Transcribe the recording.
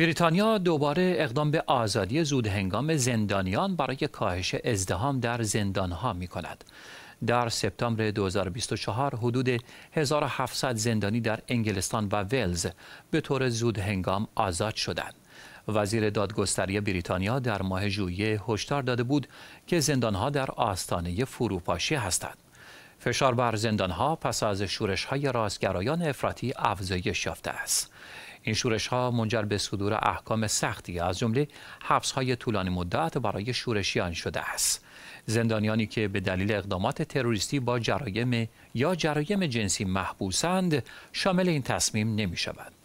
بریتانیا دوباره اقدام به آزادی زود هنگام زندانیان برای کاهش ازدهام در زندانها می کند. در سپتامبر 2024 حدود 1700 زندانی در انگلستان و ولز به طور زود هنگام آزاد شدند. وزیر دادگستری بریتانیا در ماه ژوئیه هشدار داده بود که زندانها در آستانه فروپاشی هستند. فشار بر ها پس از شورش های راستگرایان افراطی افزایش یافته است. این شورش ها منجر به صدور احکام سختی از جمله حبس های طولانی مدت برای شورشیان شده است. زندانیانی که به دلیل اقدامات تروریستی با جرایم یا جرایم جنسی محبوسند شامل این تصمیم نمی شود.